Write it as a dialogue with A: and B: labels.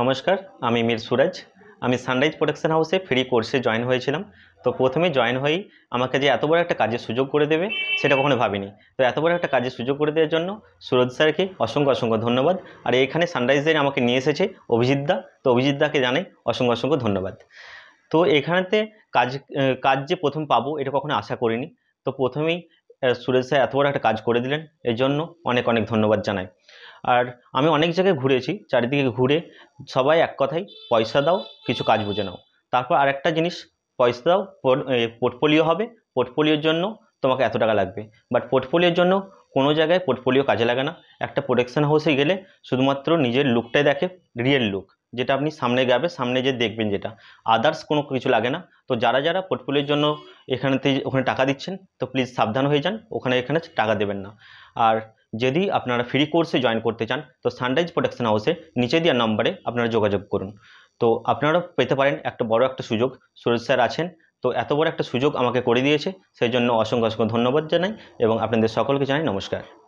A: নমস্কার আমি মীর সুরাজ আমি সানরাইজ প্রোডাকশন হাউসে ফ্রি কোর্সে জয়েন হয়েছিলাম তো প্রথমে জয়েন হয়েই আমাকে যে এত বড় একটা কাজের সুযোগ করে দেবে সেটা কখনো ভাবিনি তো এত বড় একটা কাজের সুযোগ করে দেওয়ার জন্য সুরজ স্যারকে অসংখ্য অসংখ্য ধন্যবাদ আর এখানে সানরাইজের আমাকে নিয়ে এসেছে অভিজিৎ দা তো অভিজিৎ দাকে জানাই অসংখ্য অসংখ্য ধন্যবাদ তো এখানেতে কাজ কাজ যে প্রথম পাবো এটা কখনো আশা করিনি তো প্রথমেই সুরজ স্যার এত বড় একটা কাজ করে দিলেন এর জন্য অনেক অনেক ধন্যবাদ জানাই আর আমি অনেক জায়গায় ঘুরেছি চারিদিকে ঘুরে সবাই এক কথাই পয়সা দাও কিছু কাজ বুঝে নাও তারপর আরেকটা জিনিস পয়সা দাও পোর্টফোলিও হবে পোর্টফোলিওর জন্য তোমাকে এত টাকা লাগবে বাট পোর্টফোলিওর জন্য কোনো জায়গায় পোর্টফোলিও কাজে লাগে না একটা প্রোটেকশান হাউসে গেলে শুধুমাত্র নিজের লুকটাই দেখে রিয়েল লুক যেটা আপনি সামনে যাবে সামনে যে দেখবেন যেটা আদার্স কোনো কিছু লাগে না তো যারা যারা পোর্টফোলিওর জন্য এখানেতে ওখানে টাকা দিচ্ছেন তো প্লিজ সাবধান হয়ে যান ওখানে এখানে টাকা দেবেন না আর যদি আপনারা ফ্রি কোর্সে জয়েন করতে চান তো সানরাইজ প্রোটেকশন হাউসে নিচে দেওয়ার নম্বরে আপনারা যোগাযোগ করুন তো আপনারা পেতে পারেন একটা বড় একটা সুযোগ সুরজ স্যার আছেন তো এত বড় একটা সুযোগ আমাকে করে দিয়েছে সেই জন্য অসংখ্য অসংখ্য ধন্যবাদ জানাই এবং আপনাদের সকলকে জানাই নমস্কার